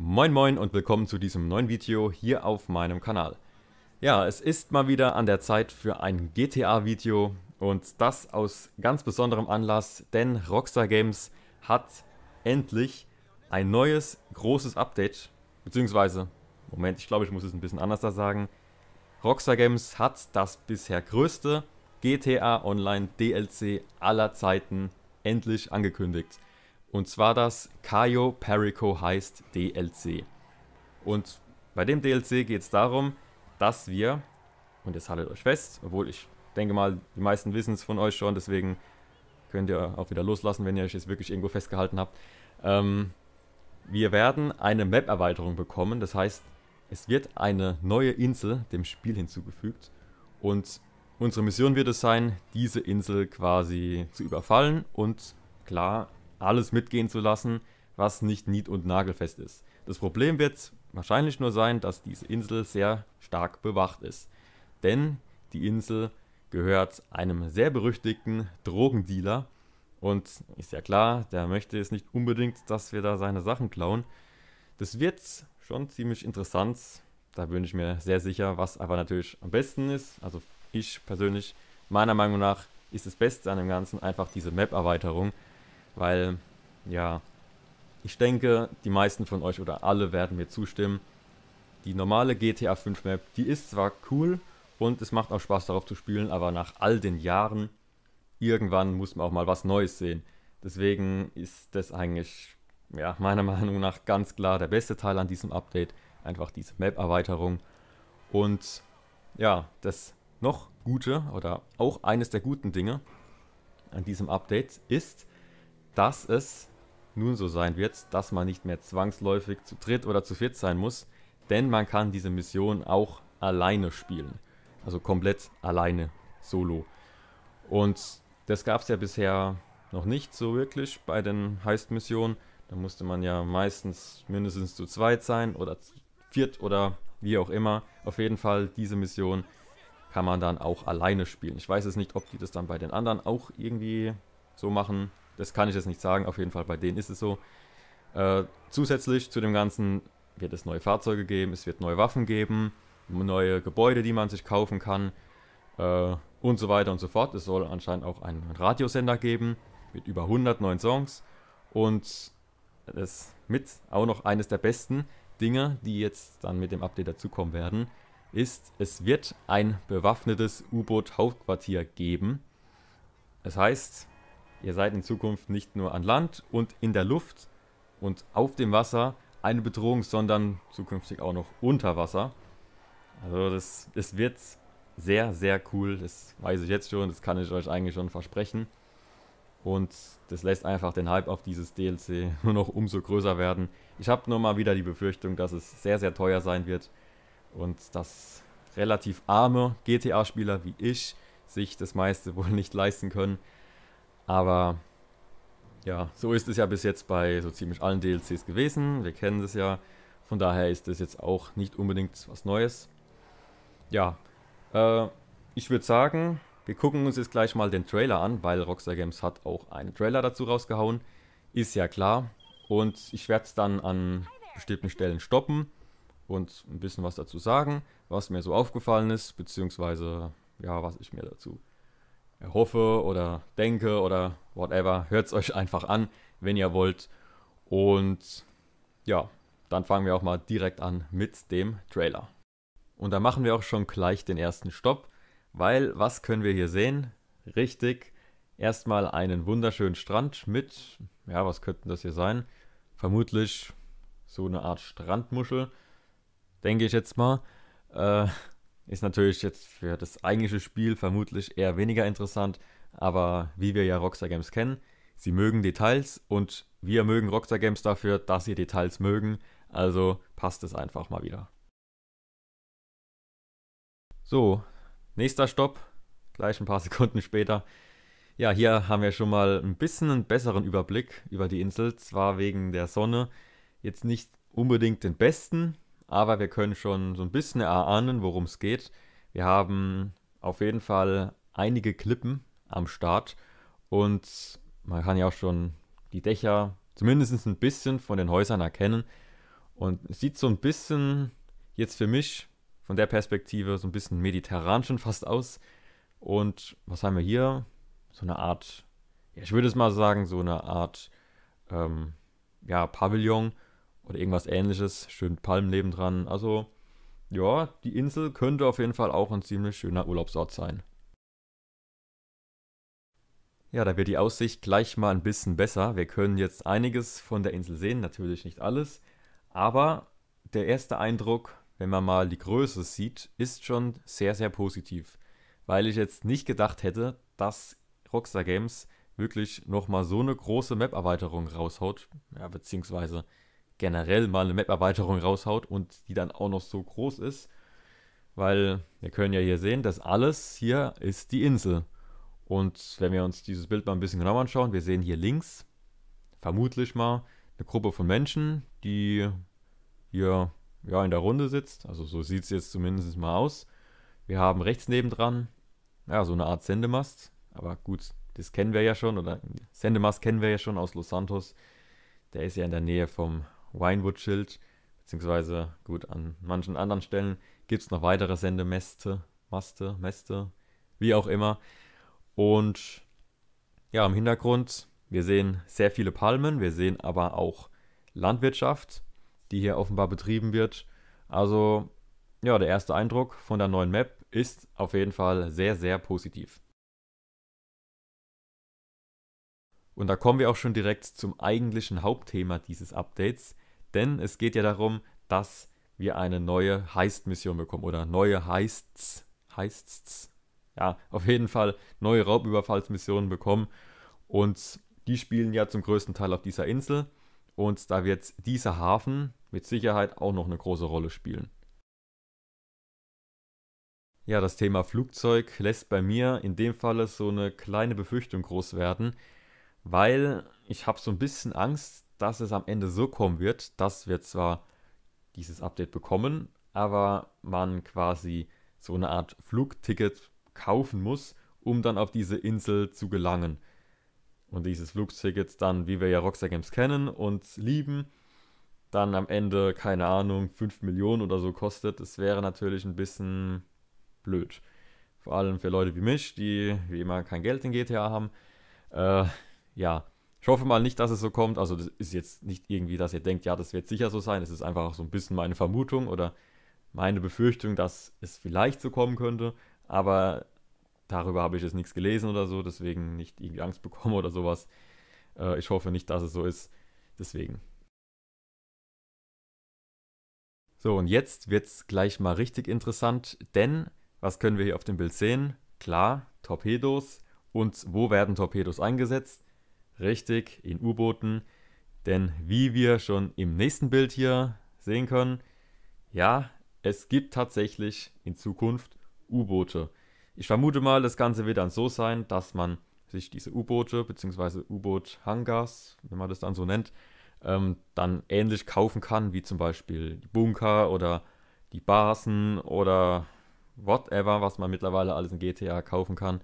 Moin moin und willkommen zu diesem neuen Video hier auf meinem Kanal. Ja, es ist mal wieder an der Zeit für ein GTA-Video und das aus ganz besonderem Anlass, denn Rockstar Games hat endlich ein neues großes Update, beziehungsweise, Moment, ich glaube ich muss es ein bisschen anders da sagen, Rockstar Games hat das bisher größte GTA Online DLC aller Zeiten endlich angekündigt. Und zwar das Kayo Perico heißt DLC. Und bei dem DLC geht es darum, dass wir, und jetzt haltet euch fest, obwohl ich denke mal, die meisten wissen es von euch schon, deswegen könnt ihr auch wieder loslassen, wenn ihr euch jetzt wirklich irgendwo festgehalten habt. Ähm, wir werden eine Map-Erweiterung bekommen, das heißt, es wird eine neue Insel dem Spiel hinzugefügt und unsere Mission wird es sein, diese Insel quasi zu überfallen und klar alles mitgehen zu lassen, was nicht nied- und nagelfest ist. Das Problem wird wahrscheinlich nur sein, dass diese Insel sehr stark bewacht ist. Denn die Insel gehört einem sehr berüchtigten Drogendealer. Und ist ja klar, der möchte es nicht unbedingt, dass wir da seine Sachen klauen. Das wird schon ziemlich interessant. Da bin ich mir sehr sicher, was aber natürlich am besten ist. Also ich persönlich, meiner Meinung nach, ist das Beste an dem Ganzen einfach diese Map-Erweiterung, weil, ja, ich denke, die meisten von euch oder alle werden mir zustimmen. Die normale GTA 5 Map, die ist zwar cool und es macht auch Spaß darauf zu spielen, aber nach all den Jahren, irgendwann muss man auch mal was Neues sehen. Deswegen ist das eigentlich, ja, meiner Meinung nach ganz klar der beste Teil an diesem Update. Einfach diese Map-Erweiterung. Und ja, das noch Gute oder auch eines der guten Dinge an diesem Update ist, dass es nun so sein wird, dass man nicht mehr zwangsläufig zu dritt oder zu viert sein muss, denn man kann diese Mission auch alleine spielen. Also komplett alleine, solo. Und das gab es ja bisher noch nicht so wirklich bei den Heist-Missionen. Da musste man ja meistens mindestens zu zweit sein oder zu viert oder wie auch immer. Auf jeden Fall, diese Mission kann man dann auch alleine spielen. Ich weiß es nicht, ob die das dann bei den anderen auch irgendwie so machen das kann ich jetzt nicht sagen, auf jeden Fall bei denen ist es so. Äh, zusätzlich zu dem Ganzen wird es neue Fahrzeuge geben, es wird neue Waffen geben, neue Gebäude, die man sich kaufen kann äh, und so weiter und so fort. Es soll anscheinend auch einen Radiosender geben mit über 100 neuen Songs und das mit auch noch eines der besten Dinge, die jetzt dann mit dem Update dazukommen werden, ist, es wird ein bewaffnetes U-Boot-Hauptquartier geben. Das heißt, Ihr seid in Zukunft nicht nur an Land und in der Luft und auf dem Wasser eine Bedrohung, sondern zukünftig auch noch unter Wasser. Also das, das wird sehr, sehr cool. Das weiß ich jetzt schon, das kann ich euch eigentlich schon versprechen. Und das lässt einfach den Hype auf dieses DLC nur noch umso größer werden. Ich habe nur mal wieder die Befürchtung, dass es sehr, sehr teuer sein wird und dass relativ arme GTA-Spieler wie ich sich das meiste wohl nicht leisten können. Aber ja, so ist es ja bis jetzt bei so ziemlich allen DLCs gewesen. Wir kennen es ja. Von daher ist das jetzt auch nicht unbedingt was Neues. Ja, äh, ich würde sagen, wir gucken uns jetzt gleich mal den Trailer an, weil Rockstar Games hat auch einen Trailer dazu rausgehauen. Ist ja klar. Und ich werde es dann an bestimmten Stellen stoppen und ein bisschen was dazu sagen, was mir so aufgefallen ist, beziehungsweise ja, was ich mir dazu hoffe oder denke oder whatever. Hört es euch einfach an, wenn ihr wollt. Und ja, dann fangen wir auch mal direkt an mit dem Trailer. Und da machen wir auch schon gleich den ersten Stopp, weil was können wir hier sehen? Richtig, erstmal einen wunderschönen Strand mit, ja, was könnten das hier sein? Vermutlich so eine Art Strandmuschel, denke ich jetzt mal. Äh, ist natürlich jetzt für das eigentliche Spiel vermutlich eher weniger interessant, aber wie wir ja Rockstar Games kennen, sie mögen Details und wir mögen Rockstar Games dafür, dass sie Details mögen, also passt es einfach mal wieder. So, nächster Stopp, gleich ein paar Sekunden später. Ja, hier haben wir schon mal ein bisschen einen besseren Überblick über die Insel, zwar wegen der Sonne, jetzt nicht unbedingt den besten, aber wir können schon so ein bisschen erahnen, worum es geht. Wir haben auf jeden Fall einige Klippen am Start und man kann ja auch schon die Dächer zumindest ein bisschen von den Häusern erkennen und es sieht so ein bisschen jetzt für mich von der Perspektive so ein bisschen mediterran schon fast aus. Und was haben wir hier? So eine Art, ich würde es mal sagen, so eine Art ähm, ja, Pavillon oder irgendwas ähnliches. Schön Palmleben dran. Also ja, die Insel könnte auf jeden Fall auch ein ziemlich schöner Urlaubsort sein. Ja, da wird die Aussicht gleich mal ein bisschen besser. Wir können jetzt einiges von der Insel sehen, natürlich nicht alles. Aber der erste Eindruck, wenn man mal die Größe sieht, ist schon sehr, sehr positiv. Weil ich jetzt nicht gedacht hätte, dass Rockstar Games wirklich nochmal so eine große Map-Erweiterung raushaut. Ja, beziehungsweise generell mal eine Map-Erweiterung raushaut und die dann auch noch so groß ist. Weil wir können ja hier sehen, das alles hier ist die Insel. Und wenn wir uns dieses Bild mal ein bisschen genauer anschauen, wir sehen hier links vermutlich mal eine Gruppe von Menschen, die hier ja, in der Runde sitzt. Also so sieht es jetzt zumindest mal aus. Wir haben rechts nebendran ja, so eine Art Sendemast. Aber gut, das kennen wir ja schon. Oder Sendemast kennen wir ja schon aus Los Santos. Der ist ja in der Nähe vom Winewood-Schild, beziehungsweise gut, an manchen anderen Stellen gibt es noch weitere Sendemäste, Maste, Mäste, wie auch immer. Und ja, im Hintergrund, wir sehen sehr viele Palmen, wir sehen aber auch Landwirtschaft, die hier offenbar betrieben wird. Also ja, der erste Eindruck von der neuen Map ist auf jeden Fall sehr, sehr positiv. Und da kommen wir auch schon direkt zum eigentlichen Hauptthema dieses Updates, denn es geht ja darum, dass wir eine neue Heist-Mission bekommen oder neue Heists. Heists? Ja, auf jeden Fall neue Raubüberfallsmissionen bekommen. Und die spielen ja zum größten Teil auf dieser Insel. Und da wird dieser Hafen mit Sicherheit auch noch eine große Rolle spielen. Ja, das Thema Flugzeug lässt bei mir in dem Falle so eine kleine Befürchtung groß werden, weil ich habe so ein bisschen Angst, dass es am Ende so kommen wird, dass wir zwar dieses Update bekommen, aber man quasi so eine Art Flugticket kaufen muss, um dann auf diese Insel zu gelangen. Und dieses Flugticket dann, wie wir ja Rockstar Games kennen und lieben, dann am Ende, keine Ahnung, 5 Millionen oder so kostet, das wäre natürlich ein bisschen blöd. Vor allem für Leute wie mich, die wie immer kein Geld in GTA haben. Äh, ja, ich hoffe mal nicht, dass es so kommt. Also das ist jetzt nicht irgendwie, dass ihr denkt, ja, das wird sicher so sein. Es ist einfach auch so ein bisschen meine Vermutung oder meine Befürchtung, dass es vielleicht so kommen könnte. Aber darüber habe ich jetzt nichts gelesen oder so, deswegen nicht irgendwie Angst bekommen oder sowas. Äh, ich hoffe nicht, dass es so ist. Deswegen. So, und jetzt wird es gleich mal richtig interessant, denn was können wir hier auf dem Bild sehen? Klar, Torpedos. Und wo werden Torpedos eingesetzt? Richtig, in U-Booten. Denn wie wir schon im nächsten Bild hier sehen können, ja, es gibt tatsächlich in Zukunft U-Boote. Ich vermute mal, das Ganze wird dann so sein, dass man sich diese U-Boote bzw. U-Boot-Hangars, wenn man das dann so nennt, ähm, dann ähnlich kaufen kann, wie zum Beispiel die Bunker oder die Basen oder whatever, was man mittlerweile alles in GTA kaufen kann.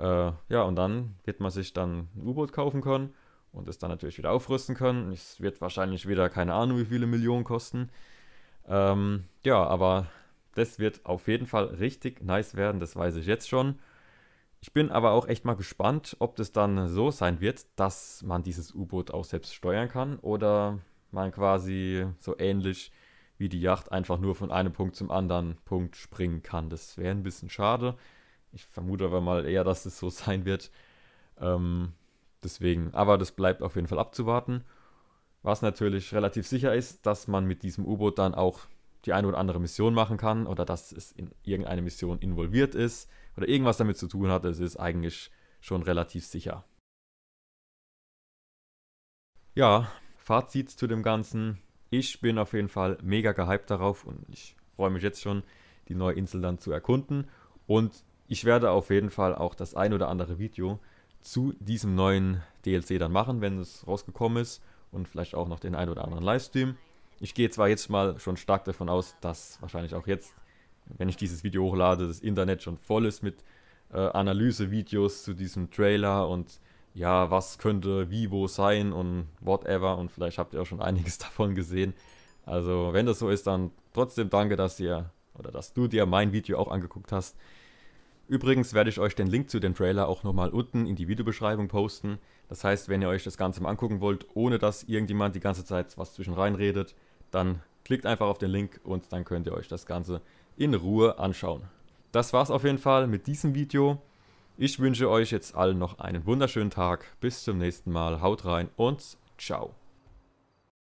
Äh, ja, und dann wird man sich dann ein U-Boot kaufen können und es dann natürlich wieder aufrüsten können. Es wird wahrscheinlich wieder keine Ahnung, wie viele Millionen kosten. Ähm, ja, aber das wird auf jeden Fall richtig nice werden, das weiß ich jetzt schon. Ich bin aber auch echt mal gespannt, ob das dann so sein wird, dass man dieses U-Boot auch selbst steuern kann oder man quasi so ähnlich wie die Yacht einfach nur von einem Punkt zum anderen Punkt springen kann. Das wäre ein bisschen schade. Ich vermute aber mal eher, dass es so sein wird. Ähm, deswegen, aber das bleibt auf jeden Fall abzuwarten. Was natürlich relativ sicher ist, dass man mit diesem U-Boot dann auch die eine oder andere Mission machen kann oder dass es in irgendeine Mission involviert ist oder irgendwas damit zu tun hat. Es ist eigentlich schon relativ sicher. Ja, Fazit zu dem Ganzen. Ich bin auf jeden Fall mega gehypt darauf und ich freue mich jetzt schon, die neue Insel dann zu erkunden. Und ich werde auf jeden Fall auch das ein oder andere Video zu diesem neuen DLC dann machen, wenn es rausgekommen ist und vielleicht auch noch den ein oder anderen Livestream. Ich gehe zwar jetzt mal schon stark davon aus, dass wahrscheinlich auch jetzt, wenn ich dieses Video hochlade, das Internet schon voll ist mit äh, Analysevideos zu diesem Trailer und ja, was könnte Vivo sein und whatever und vielleicht habt ihr auch schon einiges davon gesehen. Also wenn das so ist, dann trotzdem danke, dass ihr oder dass du dir mein Video auch angeguckt hast. Übrigens werde ich euch den Link zu dem Trailer auch nochmal unten in die Videobeschreibung posten. Das heißt, wenn ihr euch das Ganze mal angucken wollt, ohne dass irgendjemand die ganze Zeit was zwischen rein redet, dann klickt einfach auf den Link und dann könnt ihr euch das Ganze in Ruhe anschauen. Das war's auf jeden Fall mit diesem Video. Ich wünsche euch jetzt allen noch einen wunderschönen Tag. Bis zum nächsten Mal. Haut rein und ciao.